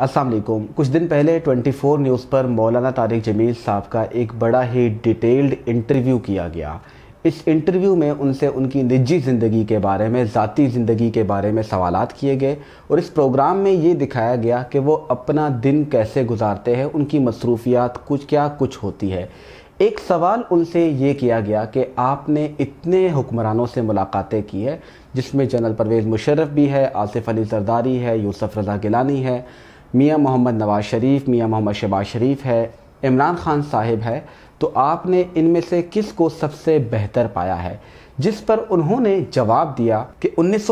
असल कुछ दिन पहले 24 न्यूज़ पर मौलाना तारिक जमील साहब का एक बड़ा ही डिटेल्ड इंटरव्यू किया गया इस इंटरव्यू में उनसे उनकी निजी ज़िंदगी के बारे में ज़ाती ज़िंदगी के बारे में सवाल किए गए और इस प्रोग्राम में ये दिखाया गया कि वो अपना दिन कैसे गुजारते हैं उनकी मसरूफियात कुछ क्या कुछ होती है एक सवाल उनसे ये किया गया कि आपने इतने हुक्मरानों से मुलाकातें की है जिसमें जनरल परवेज़ मुशर्रफ भी है आसिफ अली सरदारी है यूसुफ़ रज़ा गिलानी है मियाँ मोहम्मद नवाज़ शरीफ मियाँ मोहम्मद शबाज शरीफ है इमरान खान साहिब है तो आपने इनमें से किस को सबसे बेहतर पाया है जिस पर उन्होंने जवाब दिया कि उन्नीस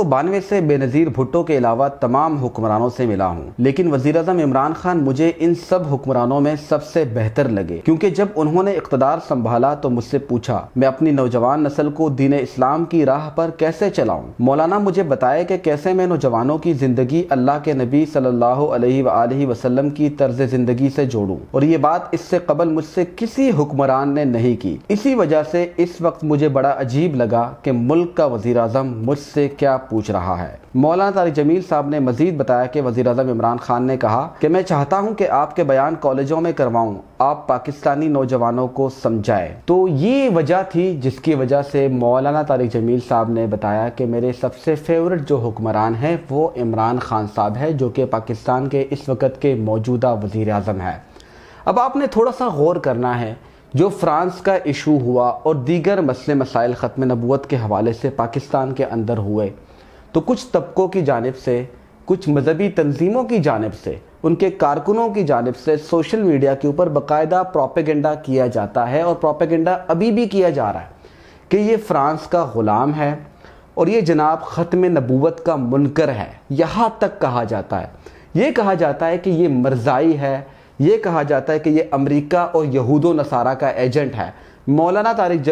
से बेनजीर भुट्टो के अलावा तमाम हुक्मरानों से मिला हूँ लेकिन वजीर अजम इमरान खान मुझे इन सब हुक्मरानों में सबसे बेहतर लगे क्योंकि जब उन्होंने इकतदार संभाला तो मुझसे पूछा मैं अपनी नौजवान नस्ल को दीन इस्लाम की राह पर कैसे चलाऊ मौलाना मुझे बताए कि कैसे मैं नौजवानों की ज़िंदगी अल्लाह के नबी सल्ला वसलम की तर्ज ज़िंदगी से जोड़ू और ये बात इससे कबल मुझसे किसी हुक्मरान ने नहीं की इसी वजह से इस वक्त मुझे बड़ा अजीब लगा लगा कि मुल्क का वजीर अजम मुझसे क्या पूछ रहा है मौलाना तारी जमील साहब ने मजीद बताया कि वजीर अजम इमरान खान ने कहा कि मैं चाहता हूं कि आपके बयान कॉलेजों में करवाऊं आप पाकिस्तानी नौजवानों को समझाएं तो ये वजह थी जिसकी वजह से मौलाना तारी जमील साहब ने बताया कि मेरे सबसे फेवरेट जो हुक्मरान हैं वो इमरान खान साहब है जो कि पाकिस्तान के इस वक्त के मौजूदा वजीर अजम है अब आपने थोड़ा सा गौर करना है जो फ्रांस का इशू हुआ और दीगर मसले मसाइल ख़त्म नबूत के हवाले से पाकिस्तान के अंदर हुए तो कुछ तबकों की जानब से कुछ मजहबी तंजीमों की जानब से उनके कारकुनों की जानब से सोशल मीडिया के ऊपर बाकायदा प्रोपेगेंडा किया जाता है और प्रोपेगेंडा अभी भी किया जा रहा है कि ये फ्रांस का ग़ुलाम है और ये जनाब ख़त्म नबूत का मुनकर है यहाँ तक कहा जाता है ये कहा जाता है कि ये मरजाई है ये कहा जाता है कि ये अमेरिका और यहूदो नसारा का एजेंट है मौलाना तारिक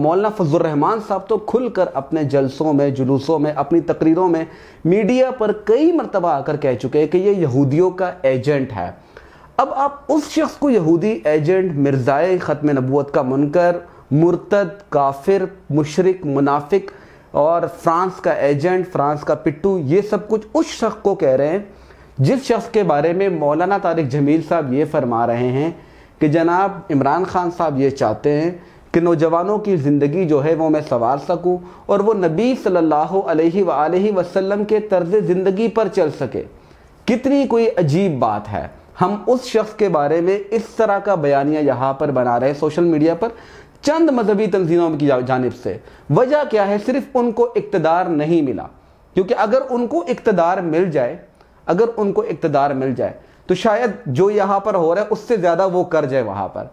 मौलाना फजलरहमान साहब तो खुलकर अपने जलसों में जुलूसों में अपनी तकरीरों में मीडिया पर कई मरतबा आकर कह चुके हैं कि ये यहूदियों का एजेंट है अब आप उस शख्स को यहूदी एजेंट मिर्ज़ाए ख़त्म नबूत का मुनकर मुर्तद काफिर मुशरक मुनाफिक और फ्रांस का एजेंट फ्रांस का पिट्टू ये सब कुछ उस शख्स को कह रहे हैं जिस शख्स के बारे में मौलाना तारिक जमील साहब ये फरमा रहे हैं कि जनाब इमरान खान साहब ये चाहते हैं कि नौजवानों की ज़िंदगी जो है वो मैं संवार सकूं और वो नबी सल्लल्लाहु अलैहि सल्ह वसल्लम के तर्ज ज़िंदगी पर चल सके कितनी कोई अजीब बात है हम उस शख्स के बारे में इस तरह का बयानिया यहाँ पर बना रहे हैं सोशल मीडिया पर चंद मजहबी तनजीमों की जानब से वजह क्या है सिर्फ उनको इकतदार नहीं मिला क्योंकि अगर उनको इकतदार मिल जाए अगर उनको इकतदार मिल जाए तो शायद जो यहां पर हो रहा है उससे ज़्यादा वो कर जाए वहां पर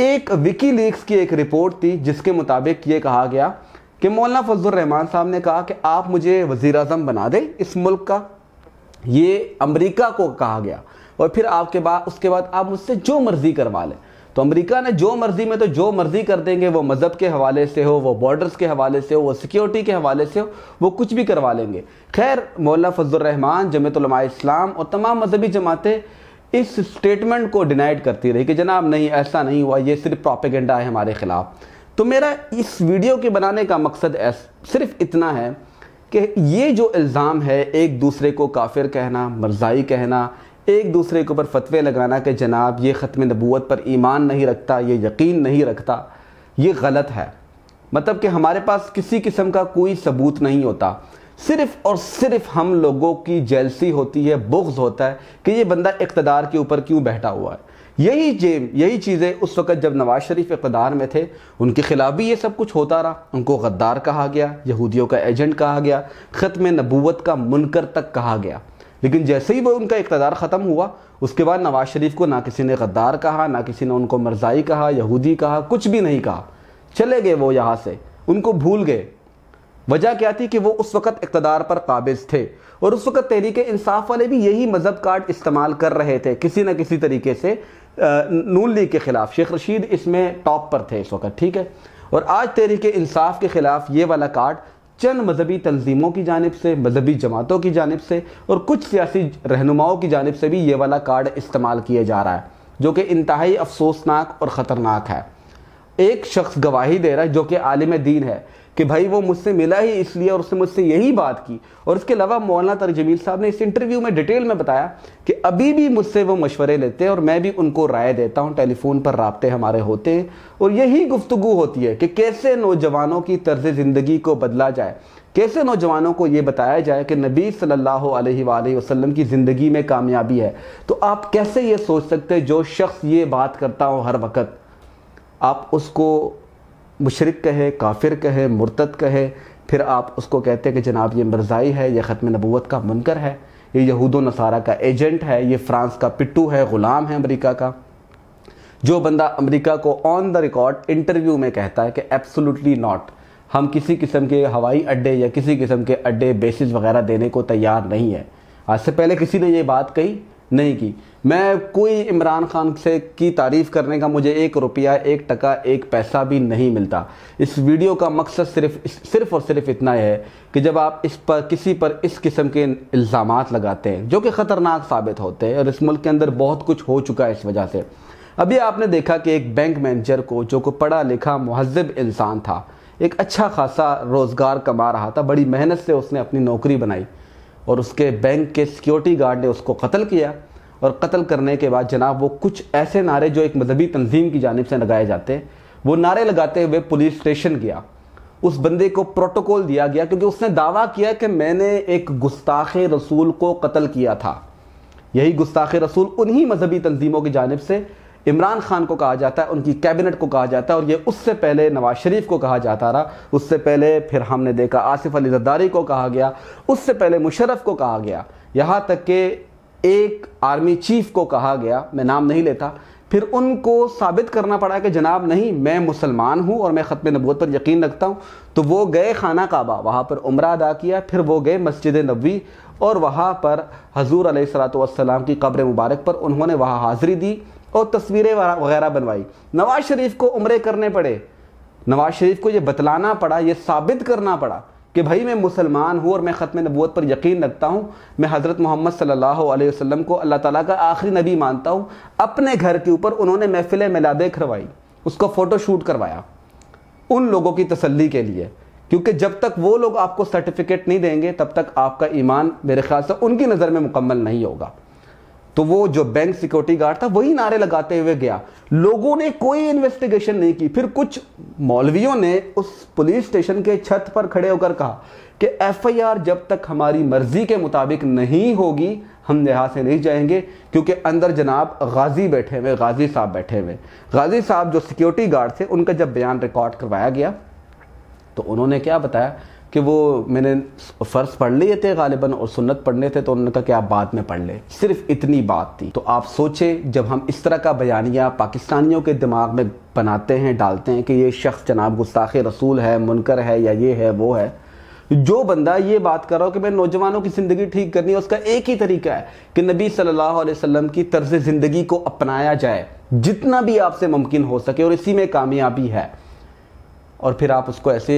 एक विकी लीक्स की एक रिपोर्ट थी जिसके मुताबिक ये कहा गया कि मौलाना फजल रहमान साहब ने कहा कि आप मुझे वज़ी अजम बना दें इस मुल्क का ये अमरीका को कहा गया और फिर आपके बाद उसके बाद आप मुझसे जो मर्ज़ी करवा लें तो अमेरिका ने जो मर्जी में तो जो मर्जी कर देंगे वो मज़हब के हवाले से हो वो बॉर्डर्स के हवाले से हो वो सिक्योरिटी के हवाले से हो वो कुछ भी करवा लेंगे खैर मौलाना फजलरहमान जमतलमा इस्लाम और तमाम मजहबी जमातें इस स्टेटमेंट को डिनाइड करती रही कि जनाब नहीं ऐसा नहीं हुआ ये सिर्फ प्रॉपिगेंडा है हमारे ख़िलाफ़ तो मेरा इस वीडियो के बनाने का मकसद सिर्फ इतना है कि ये जो इल्ज़ाम है एक दूसरे को काफिर कहना मरजाई कहना एक दूसरे के ऊपर फतवे लगाना कि जनाब ये ख़त्म नबूत पर ईमान नहीं रखता ये यकीन नहीं रखता ये गलत है मतलब कि हमारे पास किसी किस्म का कोई सबूत नहीं होता सिर्फ और सिर्फ हम लोगों की जेलसी होती है बुग्ज होता है कि ये बंदा इकतदार के ऊपर क्यों बैठा हुआ है यही जेम यही चीज़ें उस वक़्त जब नवाज़ शरीफ इकतदार में थे उनके ख़िलाफ़ भी ये सब कुछ होता रहा उनको गद्दार कहा गया यहूदियों का एजेंट कहा गया ख़त्म नबूत का मुनकर तक कहा गया लेकिन जैसे ही वो उनका इकतदार ख़त्म हुआ उसके बाद नवाज शरीफ को ना किसी ने गद्दार कहा ना किसी ने उनको मरजाई कहा यहूदी कहा कुछ भी नहीं कहा चले गए वो यहाँ से उनको भूल गए वजह क्या थी कि वो उस वक़्त इकतदार पर काबिज थे और उस वक़्त तहरीक इंसाफ वाले भी यही मज़हब कार्ड इस्तेमाल कर रहे थे किसी न किसी तरीके से नून लीग के ख़िलाफ़ शेख रशीद इसमें टॉप पर थे इस वक्त ठीक है और आज तहरीक इंसाफ के ख़िलाफ़ ये वाला कार्ड चंद मजहबी तंजीमों की जानब से मजहबी जमातों की जानब से और कुछ सियासी रहनुमाओं की जानब से भी ये वाला कार्ड इस्तेमाल किया जा रहा है जो कि इंतहाई अफसोसनाक और ख़तरनाक है एक शख्स गवाही दे रहा है जो कि आलिम दीन है कि भाई वो मुझसे मिला ही इसलिए और उसने मुझसे यही बात की और इसके अलावा मौलाना जमील साहब ने इस इंटरव्यू में डिटेल में बताया कि अभी भी मुझसे वो मशवरे लेते हैं और मैं भी उनको राय देता हूँ टेलीफोन पर रबते हमारे होते हैं और यही गुफ्तु होती है कि कैसे नौजवानों की तर्ज ज़िंदगी को बदला जाए कैसे नौजवानों को ये बताया जाए कि नबी सल्लल्लाहु अलैहि वसल्लम की ज़िंदगी में कामयाबी है तो आप कैसे ये सोच सकते हैं जो शख्स ये बात करता हो हर वक्त आप उसको मुशरक कहे काफिर कहे मुरतद कहे फिर आप उसको कहते हैं कि जनाब ये मरज़ाई है यह ख़त्म नबूत का मुनकर है ये यहूद नसारा का एजेंट है ये फ्रांस का पिट्टू है ग़ुलाम है अमरीका का जो बंदा अमरीका को ऑन द रिकॉर्ड इंटरव्यू में कहता है कि एब्सोलूटली नॉट हम किसी किस्म के हवाई अड्डे या किसी किस्म के अड्डे बेसिस वगैरह देने को तैयार नहीं है आज से पहले किसी ने ये बात कही नहीं की मैं कोई इमरान खान से की तारीफ़ करने का मुझे एक रुपया एक टका एक पैसा भी नहीं मिलता इस वीडियो का मकसद सिर्फ सिर्फ और सिर्फ इतना है कि जब आप इस पर किसी पर इस किस्म के इल्ज़ाम लगाते हैं जो कि ख़तरनाक साबित होते हैं और इस मुल्क के अंदर बहुत कुछ हो चुका है इस वजह से अभी आपने देखा कि एक बैंक मैनेजर को जो को पढ़ा लिखा महजब इंसान था एक अच्छा खासा रोज़गार कमा रहा था बड़ी मेहनत से उसने अपनी नौकरी बनाई और उसके बैंक के सिक्योरिटी गार्ड ने उसको कत्ल किया और कत्ल करने के बाद जनाब वो कुछ ऐसे नारे जो एक मजहबी तंजीम की जानब से लगाए जाते वो नारे लगाते हुए पुलिस स्टेशन गया उस बंदे को प्रोटोकॉल दिया गया क्योंकि उसने दावा किया कि मैंने एक गुस्ताख रसूल को कत्ल किया था यही गुस्ताख रसूल उन्हीं मजहबी तंजीमों की जानब से इमरान खान को कहा जाता है उनकी कैबिनेट को कहा जाता है और ये उससे पहले नवाज शरीफ को कहा जाता रहा उससे पहले फिर हमने देखा आसिफ अली जद्दारी को कहा गया उससे पहले मुशरफ को कहा गया यहाँ तक कि एक आर्मी चीफ को कहा गया मैं नाम नहीं लेता फिर उनको साबित करना पड़ा कि जनाब नहीं मैं मुसलमान हूँ और मैं ख़त्म नबूत पर यकीन रखता हूँ तो वो गए खाना काबा वहाँ पर उम्र अदा किया फिर वो गए मस्जिद नबी और वहाँ पर हजूर सलात की कब्र मुबारक पर उन्होंने वहाँ हाज़िरी दी और तस्वीरें वगैरह बनवाई नवाज शरीफ को उम्र करने पड़े नवाज शरीफ को ये बतलाना पड़ा ये साबित करना पड़ा कि भाई मैं मुसलमान हूँ और मैं ख़त्म नबूत पर यकीन रखता हूँ मैं हज़रत मोहम्मद सल्लल्लाहु अलैहि वसल्लम को अल्लाह ताला का आखिरी नबी मानता हूँ अपने घर के ऊपर उन्होंने महफिल मिलादे करवाई उसको फ़ोटो शूट करवाया उन लोगों की तसल्ली के लिए क्योंकि जब तक वो लोग आपको सर्टिफिकेट नहीं देंगे तब तक आपका ईमान मेरे ख्याल से उनकी नज़र में मुकम्मल नहीं होगा तो वो जो बैंक सिक्योरिटी गार्ड था वही नारे लगाते हुए गया लोगों ने कोई इन्वेस्टिगेशन नहीं की फिर कुछ मौलवियों ने उस पुलिस स्टेशन के छत पर खड़े होकर कहा कि एफआईआर जब तक हमारी मर्जी के मुताबिक नहीं होगी हम यहां से नहीं जाएंगे क्योंकि अंदर जनाब गाजी बैठे हुए गाजी साहब बैठे हुए गाजी साहब जो सिक्योरिटी गार्ड थे उनका जब बयान रिकॉर्ड करवाया गया तो उन्होंने क्या बताया कि वो मैंने फ़र्ज़ पढ़ लिए थे गालिबा और सुन्नत पढ़ने थे तो उन्होंने कहा कि आप बाद में पढ़ लें सिर्फ इतनी बात थी तो आप सोचें जब हम इस तरह का बयानिया पाकिस्तानियों के दिमाग में बनाते हैं डालते हैं कि ये शख्स जनाब गुस्ताख रसूल है मुनकर है या ये है वो है जो बंदा ये बात कर रहा हो कि मैं नौजवानों की ज़िंदगी ठीक करनी है उसका एक ही तरीका है कि नबी सल्लल्लाहु अलैहि वसल्लम की तर्ज ज़िंदगी को अपनाया जाए जितना भी आपसे मुमकिन हो सके और इसी में कामयाबी है और फिर आप उसको ऐसे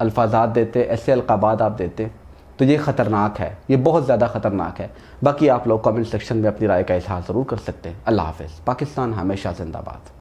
अल्फाजात देते ऐसे अलकाबात आप देते तो ये ख़तरनाक है ये बहुत ज़्यादा ख़तरनाक है बाकी आप लोग कमेंट सेक्शन में अपनी राय का इजहार ज़रूर कर सकते हैं अल्लाह हाफ़ पाकिस्तान हमेशा जिंदाबाद